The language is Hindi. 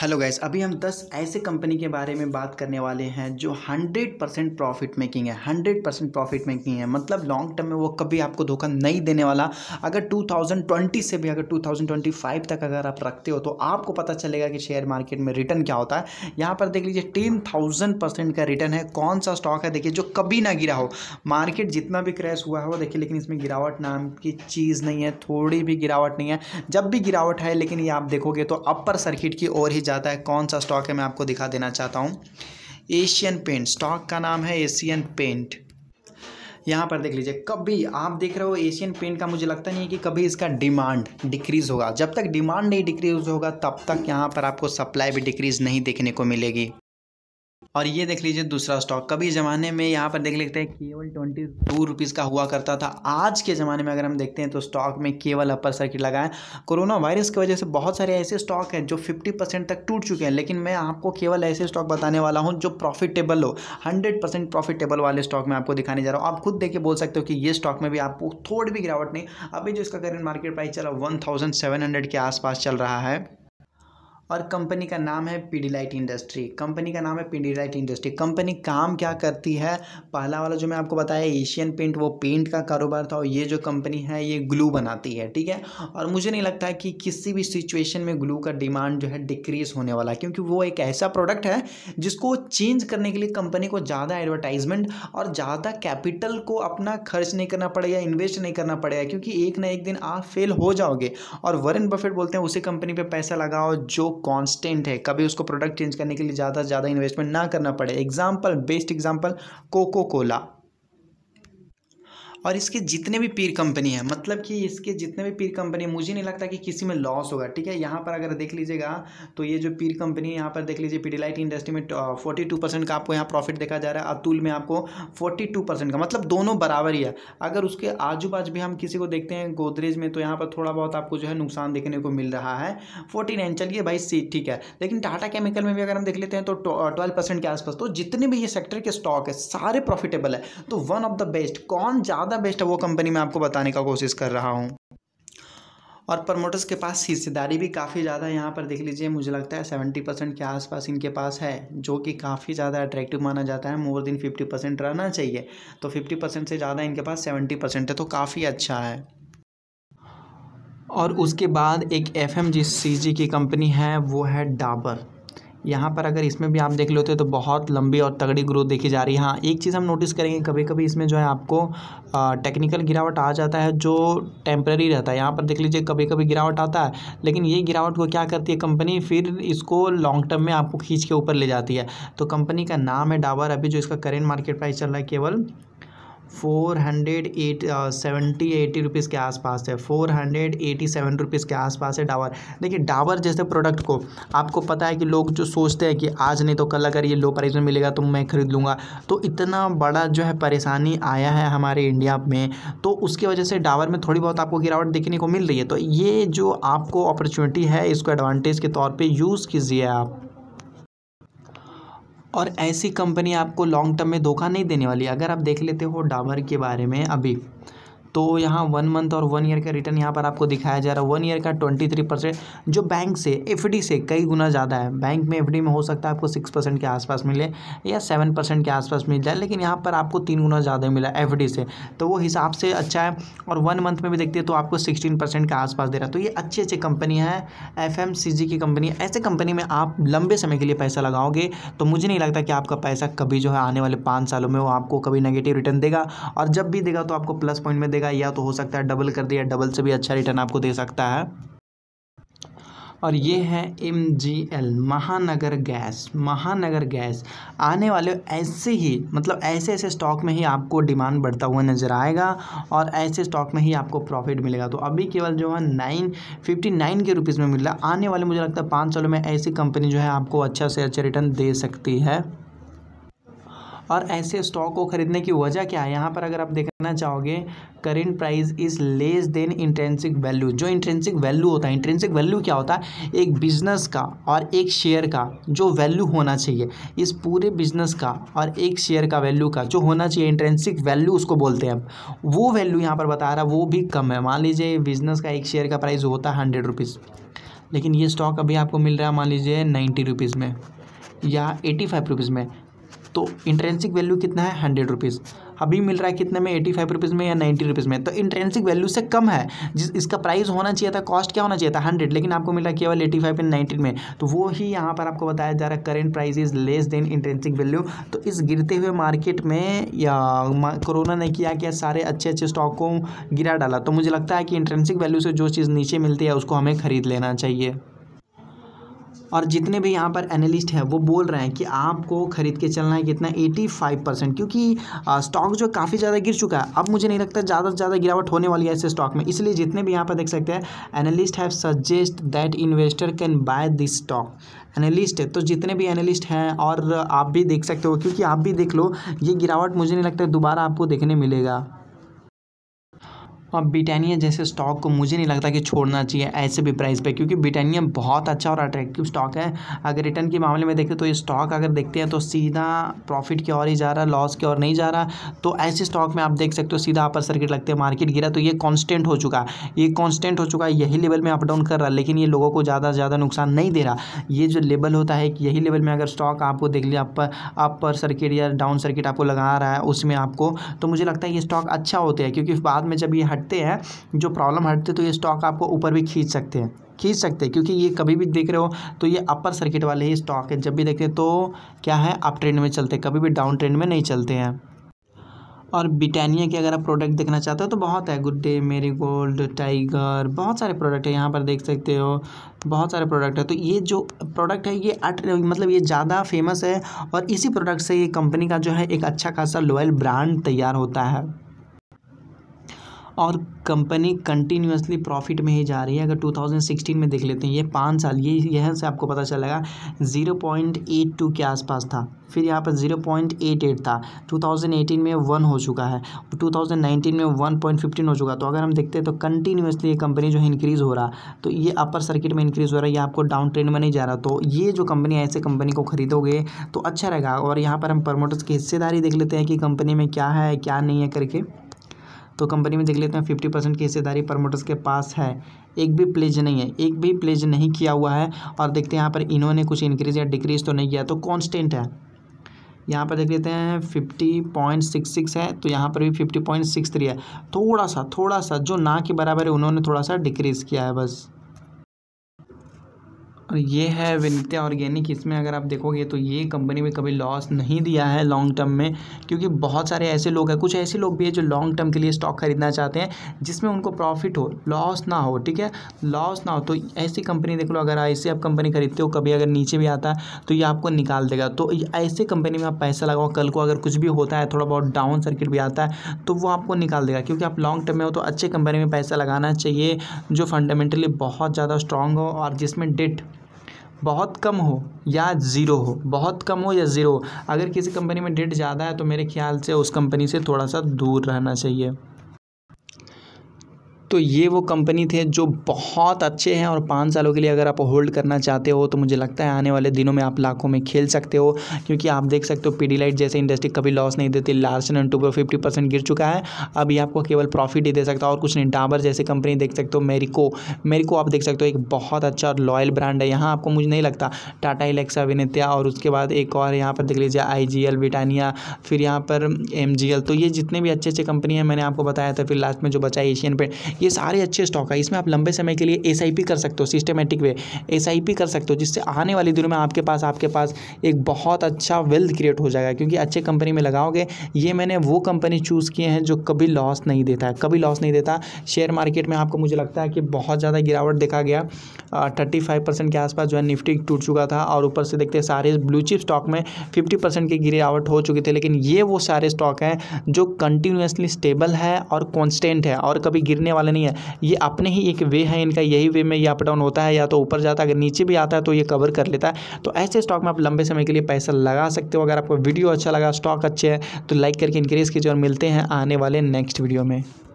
हेलो गैस अभी हम 10 ऐसे कंपनी के बारे में बात करने वाले हैं जो 100 परसेंट प्रॉफिट मेकिंग है 100 परसेंट प्रॉफिट मेकिंग है मतलब लॉन्ग टर्म में वो कभी आपको धोखा नहीं देने वाला अगर 2020 से भी अगर 2025 तक अगर आप रखते हो तो आपको पता चलेगा कि शेयर मार्केट में रिटर्न क्या होता है यहाँ पर देख लीजिए टेन परसेंट का रिटर्न है कौन सा स्टॉक है देखिए जो कभी ना गिरा हो मार्केट जितना भी क्रैश हुआ है वो देखिए लेकिन इसमें गिरावट नाम की चीज़ नहीं है थोड़ी भी गिरावट नहीं है जब भी गिरावट है लेकिन ये आप देखोगे तो अपर सर्किट की ओर ही जाता है कौन सा स्टॉक है मैं आपको दिखा देना चाहता हूँ एशियन पेंट स्टॉक का नाम है एशियन पेंट यहाँ पर देख लीजिए कभी आप देख रहे हो एशियन पेंट का मुझे लगता नहीं है कि कभी इसका डिमांड डिक्रीज़ होगा जब तक डिमांड नहीं डिक्रीज़ होगा तब तक यहाँ पर आपको सप्लाई भी डिक्रीज़ नहीं देखने को मिलेगी और ये देख लीजिए दूसरा स्टॉक कभी ज़माने में यहाँ पर देख लेते हैं केवल ट्वेंटी टू रुपीज़ का हुआ करता था आज के ज़माने में अगर हम देखते हैं तो स्टॉक में केवल अपर सर्किट लगा है कोरोना वायरस की वजह से बहुत सारे ऐसे स्टॉक हैं जो फिफ्टी परसेंट तक टूट चुके हैं लेकिन मैं आपको केवल ऐसे स्टॉक बताने वाला हूँ जो प्रॉफिटेबल हो हंड्रेड परसेंट प्रॉफिटेबल वाले स्टॉक में आपको दिखाने जा रहा हूँ आप खुद देख के बोल सकते हो कि ये स्टॉक में भी आपको थोड़ी भी गिरावट नहीं अभी जो इसका करेंट मार्केट प्राइस चला वन थाउजेंड सेवन हंड्रेड के आसपास चल रहा है और कंपनी का नाम है पीडीलाइट इंडस्ट्री कंपनी का नाम है पीडीलाइट इंडस्ट्री कंपनी काम क्या करती है पहला वाला जो मैं आपको बताया एशियन पेंट वो पेंट का कारोबार था और ये जो कंपनी है ये ग्लू बनाती है ठीक है और मुझे नहीं लगता है कि किसी भी सिचुएशन में ग्लू का डिमांड जो है डिक्रीज होने वाला है क्योंकि वो एक ऐसा प्रोडक्ट है जिसको चेंज करने के लिए कंपनी को ज़्यादा एडवर्टाइजमेंट और ज़्यादा कैपिटल को अपना खर्च नहीं करना पड़ेगा इन्वेस्ट नहीं करना पड़ेगा क्योंकि एक ना एक दिन आप फेल हो जाओगे और वरन बफेट बोलते हैं उसी कंपनी पर पैसा लगाओ जो कांस्टेंट है कभी उसको प्रोडक्ट चेंज करने के लिए ज़्यादा से ज़्यादा इन्वेस्टमेंट ना करना पड़े example best example Coca Cola और इसके जितने भी पीर कंपनी है मतलब कि इसके जितने भी पीर कंपनी है मुझे नहीं लगता कि किसी में लॉस होगा ठीक है यहाँ पर अगर देख लीजिएगा तो ये जो पीर कंपनी है यहाँ पर देख लीजिए पीडीलाइट इंडस्ट्री में फोर्टी टू परसेंट का आपको यहाँ प्रॉफिट देखा जा रहा है अतुल में आपको फोर्टी टू परसेंट का मतलब दोनों बराबर ही है अगर उसके आजू बाजू भी हम किसी को देखते हैं गोदरेज में तो यहाँ पर थोड़ा बहुत आपको जो है नुकसान देखने को मिल रहा है फोर्टी नाइन चलिए भाई सी ठीक है लेकिन टाटा केमिकल में भी अगर हम देख लेते हैं तो ट्वेल्व परसेंट के आसपास तो जितने भी ये सेक्टर के स्टॉक है सारे प्रॉफिटेबल है तो वन ऑफ द बेस्ट कौन ज़्यादा ज़्यादा बेस्ट है वो कंपनी में आपको बताने का कोशिश कर रहा हूँ और प्रमोटर्स के पास हिस्सेदारी भी काफ़ी ज़्यादा यहाँ पर देख लीजिए मुझे लगता है सेवेंटी परसेंट के आसपास इनके पास है जो कि काफ़ी ज़्यादा अट्रैक्टिव माना जाता है मोर देन फिफ्टी परसेंट रहना चाहिए तो फिफ्टी परसेंट से ज़्यादा इनके पास सेवेंटी परसेंट है तो काफ़ी अच्छा है और उसके बाद एक एफ एम जी सी जी की कंपनी है वो है डाबर यहाँ पर अगर इसमें भी आप देख लेते हो तो बहुत लंबी और तगड़ी ग्रोथ देखी जा रही है हाँ एक चीज़ हम नोटिस करेंगे कभी कभी इसमें जो है आपको टेक्निकल गिरावट आ जाता है जो टेम्प्रेरी रहता है यहाँ पर देख लीजिए कभी कभी गिरावट आता है लेकिन ये गिरावट को क्या करती है कंपनी फिर इसको लॉन्ग टर्म में आपको खींच के ऊपर ले जाती है तो कंपनी का नाम है डाबर अभी जो इसका करेंट मार्केट प्राइस चल रहा है केवल four hundred eight seventy eighty rupees के आसपास है four hundred eighty seven rupees के आसपास है डावर देखिए डावर जैसे प्रोडक्ट को आपको पता है कि लोग जो सोचते हैं कि आज नहीं तो कल अगर ये लो प्राइस में मिलेगा तो मैं ख़रीद लूँगा तो इतना बड़ा जो है परेशानी आया है हमारे इंडिया में तो उसकी वजह से डावर में थोड़ी बहुत आपको गिरावट देखने को मिल रही है तो ये जो आपको अपॉर्चुनिटी है इसको एडवांटेज के तौर पर यूज़ कीजिए आप और ऐसी कंपनी आपको लॉन्ग टर्म में धोखा नहीं देने वाली अगर आप देख लेते हो डाबर के बारे में अभी तो यहाँ वन मंथ और वन ईयर का रिटर्न यहाँ पर आपको दिखाया जा रहा है वन ईयर का ट्वेंटी थ्री परसेंट जो बैंक से एफ से कई गुना ज़्यादा है बैंक में एफ में हो सकता है आपको सिक्स परसेंट के आसपास मिले या सेवन परसेंट के आसपास मिल जाए लेकिन यहाँ पर आपको तीन गुना ज़्यादा मिला एफ से तो वो हिसाब से अच्छा है और वन मंथ में भी देखते हैं तो आपको सिक्सटीन परसेंट के आसपास दे रहा है तो ये अच्छी अच्छी कंपनी है एफ की कंपनी ऐसे कंपनी में आप लंबे समय के लिए पैसा लगाओगे तो मुझे नहीं लगता कि आपका पैसा कभी जो है आने वाले पाँच सालों में वो आपको कभी नेगेटिव रिटर्न देगा और जब भी देगा तो आपको प्लस पॉइंट में देगा देगा या तो हो सकता है डबल कर दे या डबल से भी अच्छा रिटर्न आपको दे सकता है और ये है M G L Mahanagar gas Mahanagar gas आने वाले ऐसे ही मतलब ऐसे ऐसे स्टॉक में ही आपको डिमांड बढ़ता हुआ नज़र आएगा और ऐसे स्टॉक में ही आपको प्रॉफिट मिलेगा तो अभी केवल जो है नाइन फिफ्टी नाइन के रुपीज़ में मिल रहा आने वाले मुझे लगता है पाँच सालों में ऐसी कंपनी जो है आपको अच्छा से अच्छा रिटर्न दे सकती है और ऐसे स्टॉक को खरीदने की वजह क्या है यहाँ पर अगर आप देखना चाहोगे current price is less than intrinsic value जो इंटेंसिक वैल्यू होता है इंटेंसिक वैल्यू क्या होता है एक बिजनेस का और एक शेयर का जो वैल्यू होना चाहिए इस पूरे बिजनेस का और एक शेयर का वैल्यू का जो होना चाहिए इंटेंसिक वैल्यू उसको बोलते हैं वो वैल्यू यहाँ पर बता रहा वो भी कम है मान लीजिए बिजनेस का एक शेयर का प्राइस होता है हंड्रेड रुपीज़ लेकिन ये स्टॉक अभी आपको मिल रहा है मान लीजिए नाइन्टी रुपीज़ में या एटी फाइव रुपीज़ में तो इंट्रेंसिक वैल्यू कितना है हंड्रेड रुपीज़ अभी मिल रहा है कितने में एटी फाइव रुपीज़ में या नाइन्टी रुपीज़ में तो इंट्रेंसिक वैल्यू से कम है जिस इसका प्राइस होना चाहिए था कॉस्ट क्या होना चाहिए था हंड्रेड लेकिन आपको मिला केवल एटी फाइव एंड नाइन्टीन में तो वो ही यहाँ पर आपको बताया जा रहा है current price is less than intrinsic value तो इस गिरते हुए मार्केट में या कोरोना ने किया कि सारे अच्छे अच्छे स्टॉक को गिरा डाला तो मुझे लगता है कि इंट्रेंसिक वैल्यू से जो चीज़ नीचे मिलती है उसको हमें ख़रीद लेना चाहिए और जितने भी यहाँ पर एनालिस्ट हैं वो बोल रहे हैं कि आपको ख़रीद के चलना है कितना एटी फाइव परसेंट क्योंकि स्टॉक जो काफ़ी ज़्यादा गिर चुका है अब मुझे नहीं लगता ज़्यादा से ज़्यादा गिरावट होने वाली है ऐसे स्टॉक में इसलिए जितने भी यहाँ पर देख सकते हैं analyst have suggest that investor can buy this stock analyst है तो जितने भी एनालिस्ट हैं और आप भी देख सकते हो क्योंकि आप भी देख लो ये गिरावट मुझे नहीं लगता दोबारा आपको देखने मिलेगा अब ब्रिटानिया जैसे स्टॉक को मुझे नहीं लगता कि छोड़ना चाहिए ऐसे भी प्राइस पे क्योंकि ब्रिटानिया बहुत अच्छा और अट्रैक्टिव स्टॉक है अगर रिटर्न के मामले में देखें तो ये स्टॉक अगर देखते हैं तो सीधा प्रॉफिट की ओर ही जा रहा है लॉस की ओर नहीं जा रहा तो ऐसे स्टॉक में आप देख सकते हो सीधा अपर सर्किट लगते हैं मार्केट गिरा तो ये कॉन्स्टेंट हो चुका ये कॉन्स्टेंट हो चुका है यही लेवल में अप डाउन कर रहा लेकिन ये लोगों को ज़्यादा से ज़्यादा नुकसान नहीं दे रहा ये जो लेवल होता है यही लेवल में अगर स्टॉक आपको देख लिया अपर अपर सर्किट या डाउन सर्किट आपको लगा रहा है उसमें आपको तो मुझे लगता है ये स्टॉक अच्छा होता है क्योंकि बाद में जब ये हटते हैं जो प्रॉब्लम हटते तो ये स्टॉक आपको ऊपर भी खींच सकते हैं खींच सकते हैं क्योंकि ये कभी भी देख रहे हो तो ये अपर सर्किट वाले ही स्टॉक है जब भी देखते तो क्या है अप ट्रेंड में चलते हैं कभी भी डाउन ट्रेंड में नहीं चलते हैं और ब्रिटानिया के अगर आप प्रोडक्ट देखना चाहते हो तो बहुत है Good Day Marie Gold Tiger बहुत सारे प्रोडक्ट है यहाँ पर देख सकते हो तो बहुत सारे प्रोडक्ट है तो ये जो प्रोडक्ट है ये अट मतलब ये ज़्यादा फेमस है और इसी प्रोडक्ट से ये कंपनी का जो है एक अच्छा खासा लॉयल ब्रांड तैयार होता है और कंपनी कंटिन्यूसली प्रॉफिट में ही जा रही है अगर 2016 में देख लेते हैं ये पाँच साल ये यह से आपको पता चलेगा 0.82 के आसपास था फिर यहाँ पर 0.88 था 2018 में वन हो चुका है 2019 में 1.15 हो चुका तो अगर हम देखते हैं तो कंटिन्यूसली ये कंपनी जो है इंक्रीज़ हो रहा तो ये अपर सर्किट में इंक्रीज़ हो रहा है ये आपको डाउन ट्रेंड में नहीं जा रहा तो ये जो कंपनी ऐसे कंपनी को खरीदोगे तो अच्छा रहेगा और यहाँ पर हम प्रमोटर्स की हिस्सेदारी देख लेते हैं कि कंपनी में क्या है क्या नहीं है करके तो कंपनी में देख लेते हैं फिफ्टी परसेंट की हिस्सेदारी प्रमोटर्स के पास है एक भी प्लेज नहीं है एक भी प्लेज नहीं किया हुआ है और देखते हैं यहाँ पर इन्होंने कुछ इंक्रीज या डिक्रीज तो नहीं किया तो कॉन्स्टेंट है यहाँ पर देख लेते हैं फिफ्टी पॉइंट सिक्स सिक्स है तो यहाँ पर भी फिफ्टी पॉइंट सिक्स थ्री है थोड़ा सा थोड़ा सा जो ना के बराबर है उन्होंने थोड़ा सा डिक्रीज़ किया है बस और ये है विनित्या ऑर्गेनिक इसमें अगर आप देखोगे तो ये कंपनी में कभी लॉस नहीं दिया है लॉन्ग टर्म में क्योंकि बहुत सारे ऐसे लोग हैं कुछ ऐसे लोग भी हैं जो लॉन्ग टर्म के लिए स्टॉक खरीदना चाहते हैं जिसमें उनको प्रॉफिट हो लॉस ना हो ठीक है लॉस ना हो तो ऐसी कंपनी देख लो अगर ऐसे आप कंपनी खरीदते हो कभी अगर नीचे भी आता है तो ये आपको निकाल देगा तो ऐसे कंपनी में आप पैसा लगाओ कल को अगर कुछ भी होता है थोड़ा बहुत डाउन सर्किट भी आता है तो वो आपको निकाल देगा क्योंकि आप लॉन्ग टर्म में हो तो अच्छे कंपनी में पैसा लगाना चाहिए जो फंडामेंटली बहुत ज़्यादा स्ट्रांग हो और जिसमें डेट बहुत कम हो या ज़ीरो हो बहुत कम हो या ज़ीरो हो अगर किसी कंपनी में डेट ज़्यादा है तो मेरे ख्याल से उस कंपनी से थोड़ा सा दूर रहना चाहिए तो ये वो कंपनी थे जो बहुत अच्छे हैं और पाँच सालों के लिए अगर आप होल्ड करना चाहते हो तो मुझे लगता है आने वाले दिनों में आप लाखों में खेल सकते हो क्योंकि आप देख सकते हो लाइट जैसे इंडस्ट्री कभी लॉस नहीं देती Larsen and Toubro fifty percent गिर चुका है अभी आपको केवल प्रॉफिट ही दे सकता है और कुछ नहीं डाबर जैसे कंपनी देख सकते हो मेरिको मेरिको आप देख सकते हो एक बहुत अच्छा और लॉयल ब्रांड है यहाँ आपको मुझे नहीं लगता टाटा इलेक्सा अभिनेता और उसके बाद एक और यहाँ पर देख लीजिए आई जी ब्रिटानिया फिर यहाँ पर एम तो ये जितने भी अच्छे अच्छे कंपनी है मैंने आपको बताया था फिर लास्ट में जो बचा एशियन पेंट ये सारे अच्छे स्टॉक है इसमें आप लंबे समय के लिए एस कर सकते हो सिस्टमेटिक वे एस कर सकते हो जिससे आने वाले दिनों में आपके पास आपके पास एक बहुत अच्छा वेल्थ क्रिएट हो जाएगा क्योंकि अच्छे कंपनी में लगाओगे ये मैंने वो कंपनी चूज़ किए हैं जो कभी लॉस नहीं देता है कभी लॉस नहीं देता शेयर मार्केट में आपको मुझे लगता है कि बहुत ज़्यादा गिरावट देखा गया थर्टी फाइव परसेंट के आसपास जो है निफ्टी टूट चुका था और ऊपर से देखते सारे ब्लू चिप स्टॉक में फिफ्टी परसेंट की गिरावट हो चुकी थी लेकिन ये वो सारे स्टॉक हैं जो कंटिन्यूसली स्टेबल है और कॉन्स्टेंट है और कभी गिरने वाले वाले नहीं है ये अपने ही एक वे है इनका यही वे में ये अप डाउन होता है या तो ऊपर जाता है अगर नीचे भी आता है तो ये कवर कर लेता है तो ऐसे स्टॉक में आप लंबे समय के लिए पैसा लगा सकते हो अगर आपको वीडियो अच्छा लगा स्टॉक अच्छे हैं तो लाइक करके इंक्रेज कीजिए और मिलते हैं आने वाले नेक्स्ट वीडियो में